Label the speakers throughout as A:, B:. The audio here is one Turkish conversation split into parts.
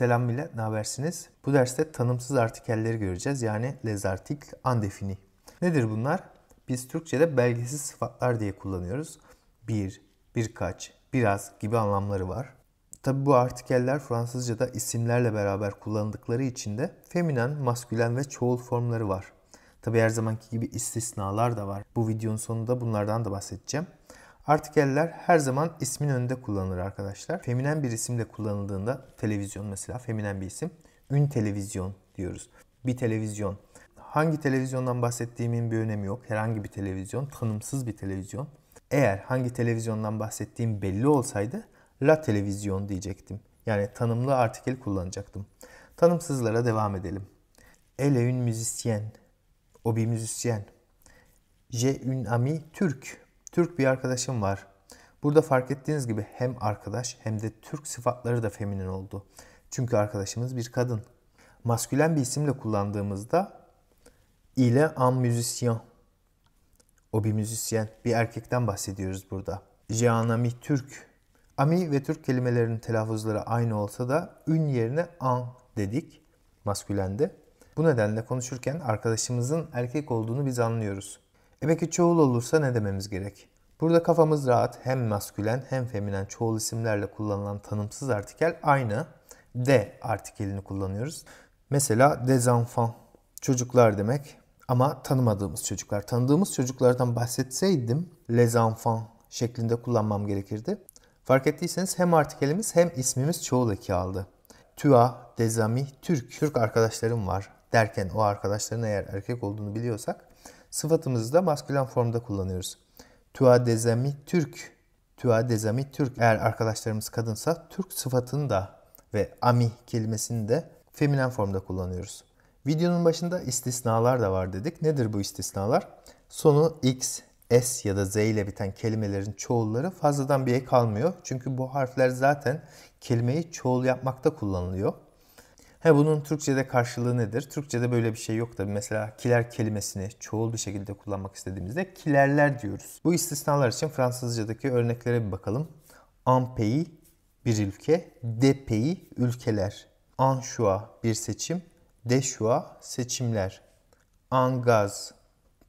A: Selam millet, ne habersiniz? Bu derste tanımsız artikelleri göreceğiz. Yani les articles indéfinis. Nedir bunlar? Biz Türkçe'de belgesiz sıfatlar diye kullanıyoruz. Bir, birkaç, biraz gibi anlamları var. Tabi bu artikeller Fransızca'da isimlerle beraber kullandıkları için de feminen, maskülen ve çoğul formları var. Tabi her zamanki gibi istisnalar da var. Bu videonun sonunda bunlardan da bahsedeceğim. Artık eller her zaman ismin önünde kullanılır arkadaşlar. Feminen bir isimle kullanıldığında televizyon mesela feminen bir isim. Ün televizyon diyoruz. Bir televizyon. Hangi televizyondan bahsettiğimin bir önemi yok. Herhangi bir televizyon, tanımsız bir televizyon. Eğer hangi televizyondan bahsettiğim belli olsaydı la televizyon diyecektim. Yani tanımlı artikel kullanacaktım. Tanımsızlara devam edelim. Elle une müzisyen. O bir müzisyen. Je une ami Türk. Türk bir arkadaşım var. Burada fark ettiğiniz gibi hem arkadaş hem de Türk sıfatları da feminin oldu. Çünkü arkadaşımız bir kadın. Maskülen bir isimle kullandığımızda ile un müzisyen. O bir müzisyen, bir erkekten bahsediyoruz burada. Jeanami Türk. Ami ve Türk kelimelerinin telaffuzları aynı olsa da ün yerine an dedik maskülende. Bu nedenle konuşurken arkadaşımızın erkek olduğunu biz anlıyoruz. E peki çoğul olursa ne dememiz gerek? Burada kafamız rahat hem maskülen hem feminen çoğul isimlerle kullanılan tanımsız artikel aynı de artikelini kullanıyoruz. Mesela des enfants çocuklar demek ama tanımadığımız çocuklar. Tanıdığımız çocuklardan bahsetseydim les enfants şeklinde kullanmam gerekirdi. Fark ettiyseniz hem artikelimiz hem ismimiz çoğul eki aldı. Tua, Dezami, Türk. Türk arkadaşlarım var derken o arkadaşların eğer erkek olduğunu biliyorsak sıfatımızı da maskülen formda kullanıyoruz. Tua Tuadezami Türk, tua tuadezami Türk eğer arkadaşlarımız kadınsa Türk sıfatını da ve ami kelimesini de feminen formda kullanıyoruz. Videonun başında istisnalar da var dedik. Nedir bu istisnalar? Sonu x, S ya da Z ile biten kelimelerin çoğulları fazladan bir ek almıyor. Çünkü bu harfler zaten kelimeyi çoğul yapmakta kullanılıyor. He bunun Türkçe'de karşılığı nedir? Türkçe'de böyle bir şey yok da Mesela kiler kelimesini çoğul bir şekilde kullanmak istediğimizde kilerler diyoruz. Bu istisnalar için Fransızca'daki örneklere bir bakalım. Un pays bir ülke, de pays ülkeler. Un bir seçim, de seçimler. Un gaz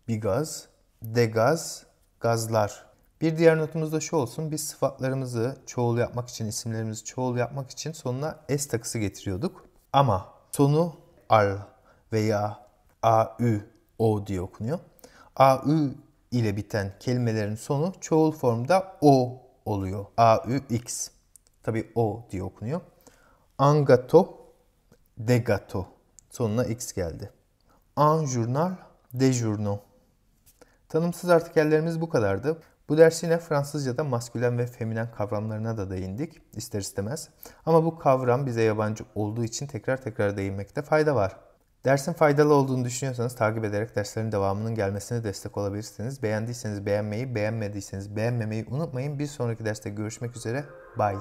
A: bir gaz, de gaz gazlar. Bir diğer notumuz da şu olsun. Biz sıfatlarımızı çoğul yapmak için, isimlerimizi çoğul yapmak için sonuna s takısı getiriyorduk. Ama sonu al veya aü o diye okunuyor. Aü ile biten kelimelerin sonu çoğul formda o oluyor. Aü x. Tabi o diye okunuyor. Angato, degato. Sonuna x geldi. Anjurnal, dejurno. Tanımsız artikellerimiz bu kadardı. Bu ders yine Fransızca'da maskülen ve feminen kavramlarına da değindik ister istemez. Ama bu kavram bize yabancı olduğu için tekrar tekrar değinmekte fayda var. Dersin faydalı olduğunu düşünüyorsanız takip ederek derslerin devamının gelmesine destek olabilirsiniz. Beğendiyseniz beğenmeyi, beğenmediyseniz beğenmemeyi unutmayın. Bir sonraki derste görüşmek üzere. Bye.